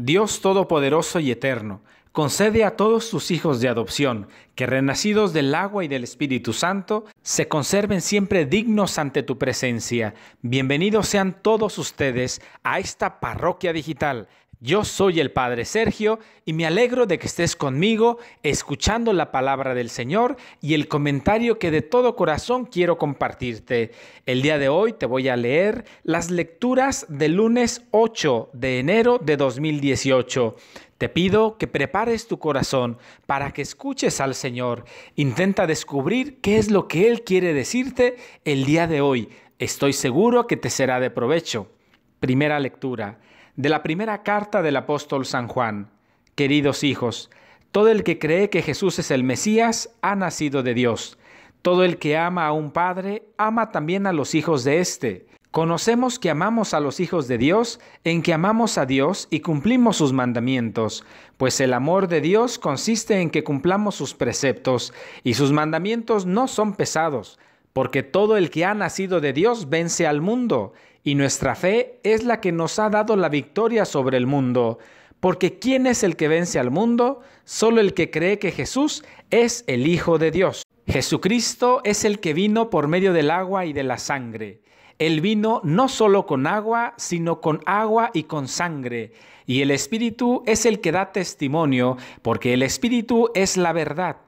Dios Todopoderoso y Eterno, concede a todos tus hijos de adopción que renacidos del agua y del Espíritu Santo, se conserven siempre dignos ante tu presencia. Bienvenidos sean todos ustedes a esta parroquia digital yo soy el Padre Sergio y me alegro de que estés conmigo escuchando la palabra del Señor y el comentario que de todo corazón quiero compartirte. El día de hoy te voy a leer las lecturas del lunes 8 de enero de 2018. Te pido que prepares tu corazón para que escuches al Señor. Intenta descubrir qué es lo que Él quiere decirte el día de hoy. Estoy seguro que te será de provecho. Primera lectura de la primera carta del apóstol San Juan. Queridos hijos, todo el que cree que Jesús es el Mesías ha nacido de Dios. Todo el que ama a un padre ama también a los hijos de éste. Conocemos que amamos a los hijos de Dios en que amamos a Dios y cumplimos sus mandamientos, pues el amor de Dios consiste en que cumplamos sus preceptos, y sus mandamientos no son pesados, porque todo el que ha nacido de Dios vence al mundo, y nuestra fe es la que nos ha dado la victoria sobre el mundo. Porque ¿quién es el que vence al mundo? Solo el que cree que Jesús es el Hijo de Dios. Jesucristo es el que vino por medio del agua y de la sangre. Él vino no solo con agua, sino con agua y con sangre. Y el Espíritu es el que da testimonio, porque el Espíritu es la verdad.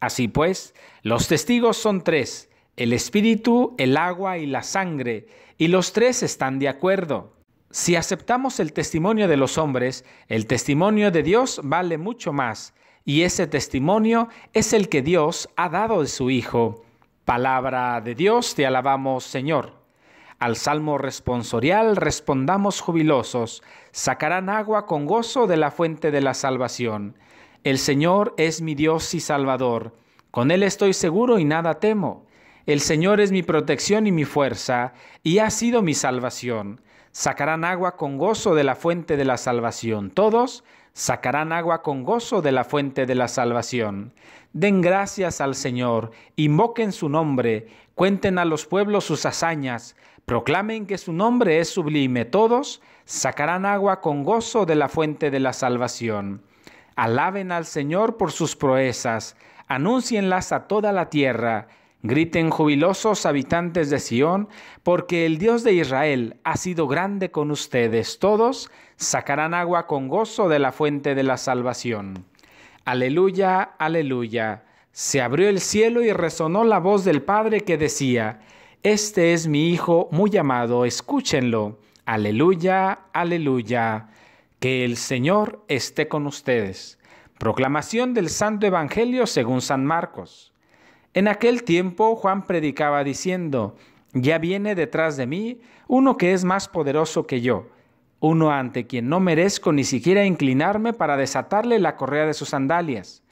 Así pues, los testigos son tres el espíritu, el agua y la sangre, y los tres están de acuerdo. Si aceptamos el testimonio de los hombres, el testimonio de Dios vale mucho más, y ese testimonio es el que Dios ha dado de su Hijo. Palabra de Dios, te alabamos Señor. Al salmo responsorial respondamos jubilosos, sacarán agua con gozo de la fuente de la salvación. El Señor es mi Dios y Salvador, con Él estoy seguro y nada temo. El Señor es mi protección y mi fuerza, y ha sido mi salvación. Sacarán agua con gozo de la fuente de la salvación. Todos sacarán agua con gozo de la fuente de la salvación. Den gracias al Señor, invoquen su nombre, cuenten a los pueblos sus hazañas, proclamen que su nombre es sublime. Todos sacarán agua con gozo de la fuente de la salvación. Alaben al Señor por sus proezas, anúncienlas a toda la tierra Griten jubilosos habitantes de Sión, porque el Dios de Israel ha sido grande con ustedes. Todos sacarán agua con gozo de la fuente de la salvación. Aleluya, aleluya. Se abrió el cielo y resonó la voz del Padre que decía, Este es mi Hijo muy amado, escúchenlo. Aleluya, aleluya. Que el Señor esté con ustedes. Proclamación del Santo Evangelio según San Marcos. En aquel tiempo Juan predicaba diciendo, Ya viene detrás de mí uno que es más poderoso que yo, uno ante quien no merezco ni siquiera inclinarme para desatarle la correa de sus sandalias.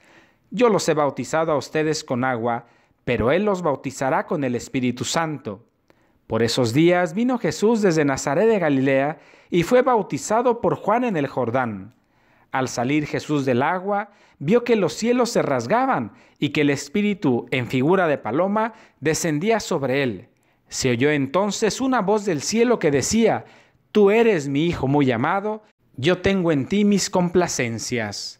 Yo los he bautizado a ustedes con agua, pero él los bautizará con el Espíritu Santo. Por esos días vino Jesús desde Nazaret de Galilea y fue bautizado por Juan en el Jordán. Al salir Jesús del agua, vio que los cielos se rasgaban y que el Espíritu, en figura de paloma, descendía sobre él. Se oyó entonces una voz del cielo que decía, Tú eres mi Hijo muy amado, yo tengo en ti mis complacencias.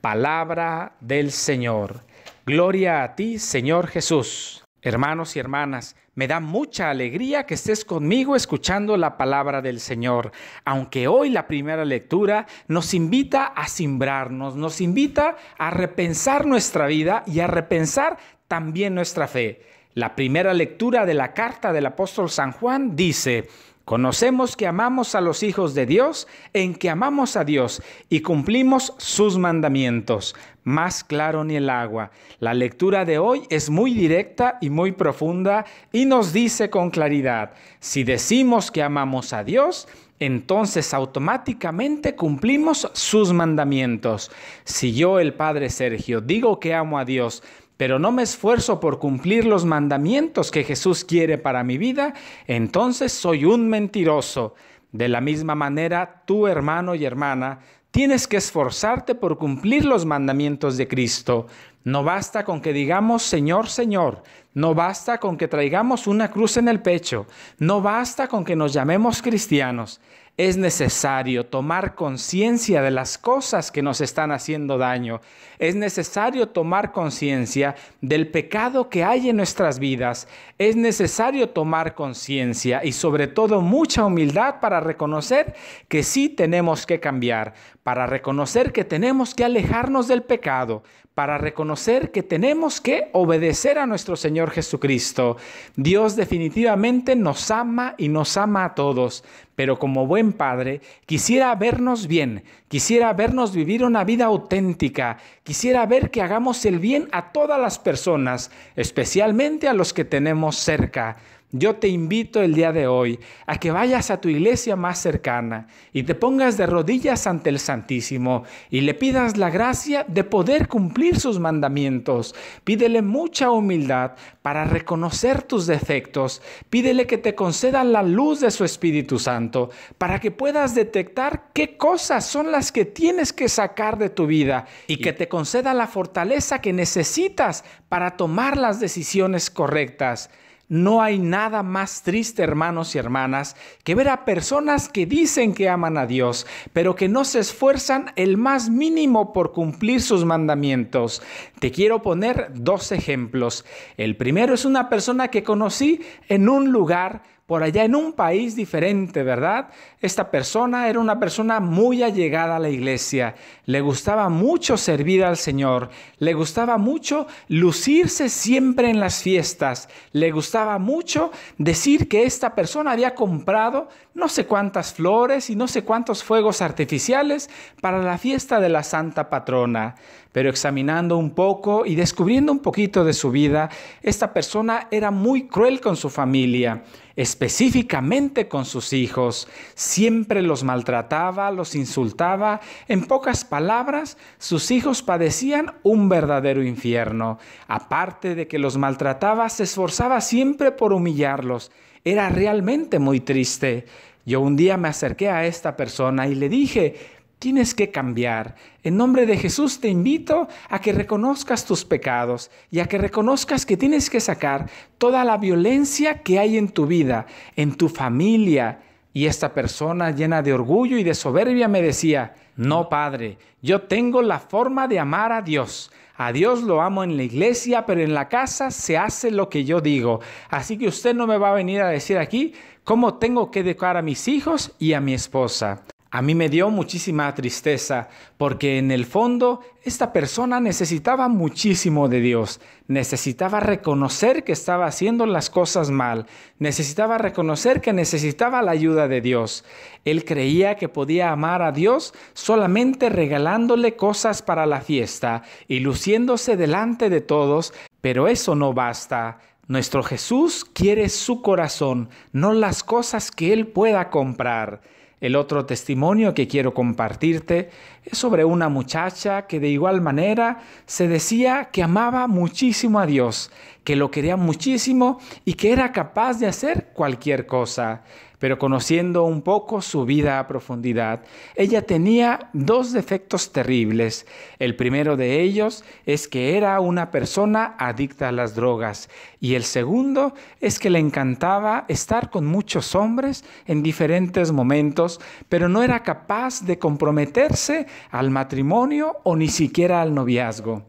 Palabra del Señor. Gloria a ti, Señor Jesús. Hermanos y hermanas, me da mucha alegría que estés conmigo escuchando la palabra del Señor, aunque hoy la primera lectura nos invita a simbrarnos, nos invita a repensar nuestra vida y a repensar también nuestra fe. La primera lectura de la carta del apóstol San Juan dice, Conocemos que amamos a los hijos de Dios en que amamos a Dios y cumplimos sus mandamientos. Más claro ni el agua. La lectura de hoy es muy directa y muy profunda y nos dice con claridad, si decimos que amamos a Dios, entonces automáticamente cumplimos sus mandamientos. Si yo, el Padre Sergio, digo que amo a Dios, pero no me esfuerzo por cumplir los mandamientos que Jesús quiere para mi vida, entonces soy un mentiroso. De la misma manera, tu hermano y hermana, Tienes que esforzarte por cumplir los mandamientos de Cristo. No basta con que digamos Señor, Señor. No basta con que traigamos una cruz en el pecho. No basta con que nos llamemos cristianos. Es necesario tomar conciencia de las cosas que nos están haciendo daño. Es necesario tomar conciencia del pecado que hay en nuestras vidas. Es necesario tomar conciencia y sobre todo mucha humildad para reconocer que sí tenemos que cambiar, para reconocer que tenemos que alejarnos del pecado, para reconocer que tenemos que obedecer a nuestro Señor Jesucristo. Dios definitivamente nos ama y nos ama a todos, pero como buen Padre quisiera vernos bien, quisiera vernos vivir una vida auténtica, quisiera ver que hagamos el bien a todas las personas, especialmente a los que tenemos cerca. Yo te invito el día de hoy a que vayas a tu iglesia más cercana y te pongas de rodillas ante el Santísimo y le pidas la gracia de poder cumplir sus mandamientos. Pídele mucha humildad para reconocer tus defectos. Pídele que te conceda la luz de su Espíritu Santo para que puedas detectar qué cosas son las que tienes que sacar de tu vida y que te conceda la fortaleza que necesitas para tomar las decisiones correctas. No hay nada más triste, hermanos y hermanas, que ver a personas que dicen que aman a Dios, pero que no se esfuerzan el más mínimo por cumplir sus mandamientos. Te quiero poner dos ejemplos. El primero es una persona que conocí en un lugar por allá en un país diferente, ¿verdad? Esta persona era una persona muy allegada a la iglesia, le gustaba mucho servir al Señor, le gustaba mucho lucirse siempre en las fiestas, le gustaba mucho decir que esta persona había comprado no sé cuántas flores y no sé cuántos fuegos artificiales para la fiesta de la Santa Patrona. Pero examinando un poco y descubriendo un poquito de su vida, esta persona era muy cruel con su familia específicamente con sus hijos. Siempre los maltrataba, los insultaba. En pocas palabras, sus hijos padecían un verdadero infierno. Aparte de que los maltrataba, se esforzaba siempre por humillarlos. Era realmente muy triste. Yo un día me acerqué a esta persona y le dije, tienes que cambiar. En nombre de Jesús te invito a que reconozcas tus pecados y a que reconozcas que tienes que sacar toda la violencia que hay en tu vida, en tu familia. Y esta persona llena de orgullo y de soberbia me decía, no, Padre, yo tengo la forma de amar a Dios. A Dios lo amo en la iglesia, pero en la casa se hace lo que yo digo. Así que usted no me va a venir a decir aquí cómo tengo que educar a mis hijos y a mi esposa. A mí me dio muchísima tristeza porque en el fondo esta persona necesitaba muchísimo de Dios, necesitaba reconocer que estaba haciendo las cosas mal, necesitaba reconocer que necesitaba la ayuda de Dios. Él creía que podía amar a Dios solamente regalándole cosas para la fiesta y luciéndose delante de todos, pero eso no basta. Nuestro Jesús quiere su corazón, no las cosas que él pueda comprar. El otro testimonio que quiero compartirte es sobre una muchacha que de igual manera se decía que amaba muchísimo a Dios, que lo quería muchísimo y que era capaz de hacer cualquier cosa. Pero conociendo un poco su vida a profundidad, ella tenía dos defectos terribles. El primero de ellos es que era una persona adicta a las drogas y el segundo es que le encantaba estar con muchos hombres en diferentes momentos, pero no era capaz de comprometerse al matrimonio o ni siquiera al noviazgo.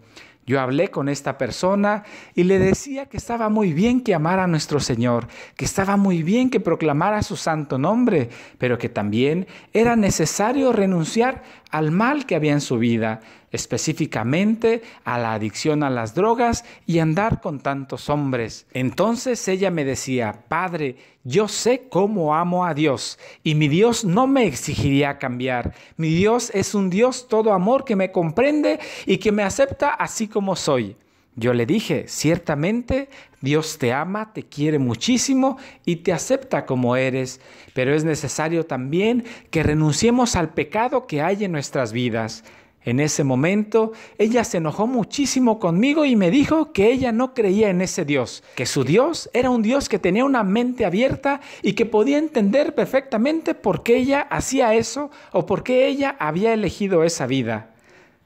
Yo hablé con esta persona y le decía que estaba muy bien que amara a nuestro Señor, que estaba muy bien que proclamara su santo nombre, pero que también era necesario renunciar al mal que había en su vida, específicamente a la adicción a las drogas y andar con tantos hombres. Entonces ella me decía, Padre, yo sé cómo amo a Dios y mi Dios no me exigiría cambiar. Mi Dios es un Dios todo amor que me comprende y que me acepta así como soy. Yo le dije, ciertamente Dios te ama, te quiere muchísimo y te acepta como eres, pero es necesario también que renunciemos al pecado que hay en nuestras vidas. En ese momento, ella se enojó muchísimo conmigo y me dijo que ella no creía en ese Dios, que su Dios era un Dios que tenía una mente abierta y que podía entender perfectamente por qué ella hacía eso o por qué ella había elegido esa vida.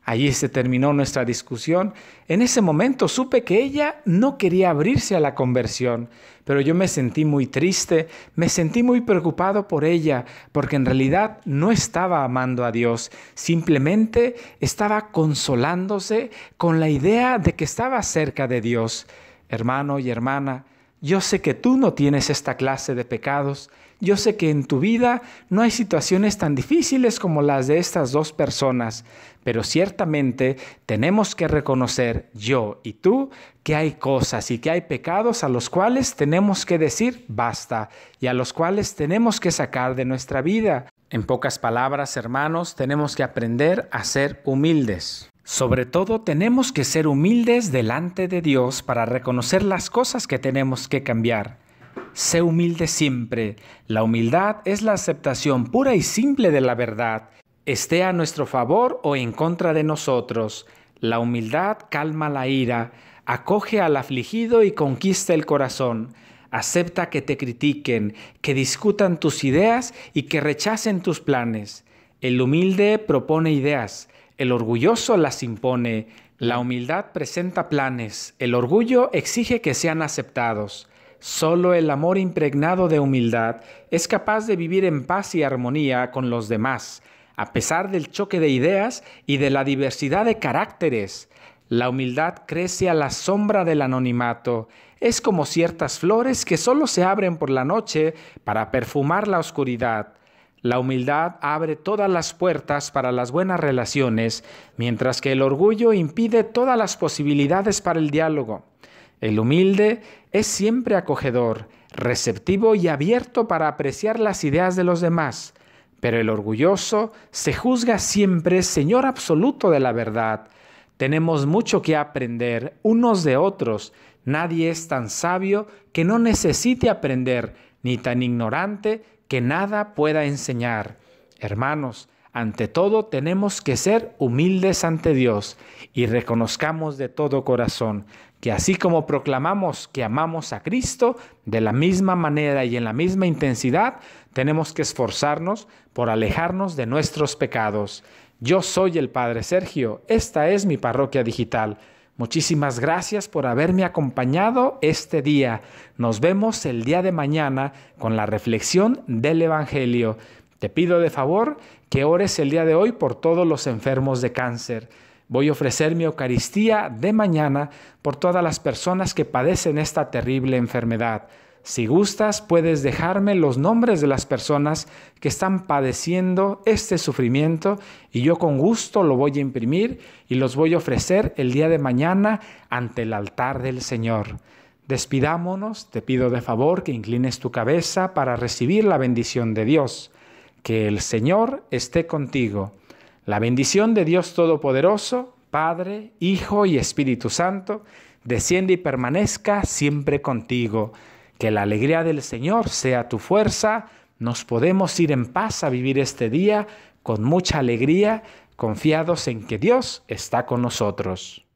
Allí se terminó nuestra discusión. En ese momento supe que ella no quería abrirse a la conversión, pero yo me sentí muy triste, me sentí muy preocupado por ella, porque en realidad no estaba amando a Dios, simplemente estaba consolándose con la idea de que estaba cerca de Dios. Hermano y hermana, yo sé que tú no tienes esta clase de pecados, yo sé que en tu vida no hay situaciones tan difíciles como las de estas dos personas, pero ciertamente tenemos que reconocer yo y tú que hay cosas y que hay pecados a los cuales tenemos que decir basta y a los cuales tenemos que sacar de nuestra vida. En pocas palabras, hermanos, tenemos que aprender a ser humildes. Sobre todo tenemos que ser humildes delante de Dios para reconocer las cosas que tenemos que cambiar. Sé humilde siempre. La humildad es la aceptación pura y simple de la verdad, esté a nuestro favor o en contra de nosotros. La humildad calma la ira, acoge al afligido y conquista el corazón. Acepta que te critiquen, que discutan tus ideas y que rechacen tus planes. El humilde propone ideas, el orgulloso las impone. La humildad presenta planes, el orgullo exige que sean aceptados. Solo el amor impregnado de humildad es capaz de vivir en paz y armonía con los demás, a pesar del choque de ideas y de la diversidad de caracteres. La humildad crece a la sombra del anonimato. Es como ciertas flores que solo se abren por la noche para perfumar la oscuridad. La humildad abre todas las puertas para las buenas relaciones, mientras que el orgullo impide todas las posibilidades para el diálogo. El humilde es siempre acogedor, receptivo y abierto para apreciar las ideas de los demás, pero el orgulloso se juzga siempre Señor absoluto de la verdad. Tenemos mucho que aprender unos de otros. Nadie es tan sabio que no necesite aprender, ni tan ignorante que nada pueda enseñar. Hermanos, ante todo, tenemos que ser humildes ante Dios y reconozcamos de todo corazón que así como proclamamos que amamos a Cristo, de la misma manera y en la misma intensidad, tenemos que esforzarnos por alejarnos de nuestros pecados. Yo soy el Padre Sergio, esta es mi parroquia digital. Muchísimas gracias por haberme acompañado este día. Nos vemos el día de mañana con la reflexión del Evangelio. Te pido de favor que ores el día de hoy por todos los enfermos de cáncer. Voy a ofrecer mi Eucaristía de mañana por todas las personas que padecen esta terrible enfermedad. Si gustas, puedes dejarme los nombres de las personas que están padeciendo este sufrimiento y yo con gusto lo voy a imprimir y los voy a ofrecer el día de mañana ante el altar del Señor. Despidámonos, te pido de favor que inclines tu cabeza para recibir la bendición de Dios. Que el Señor esté contigo. La bendición de Dios Todopoderoso, Padre, Hijo y Espíritu Santo, desciende y permanezca siempre contigo. Que la alegría del Señor sea tu fuerza. Nos podemos ir en paz a vivir este día con mucha alegría, confiados en que Dios está con nosotros.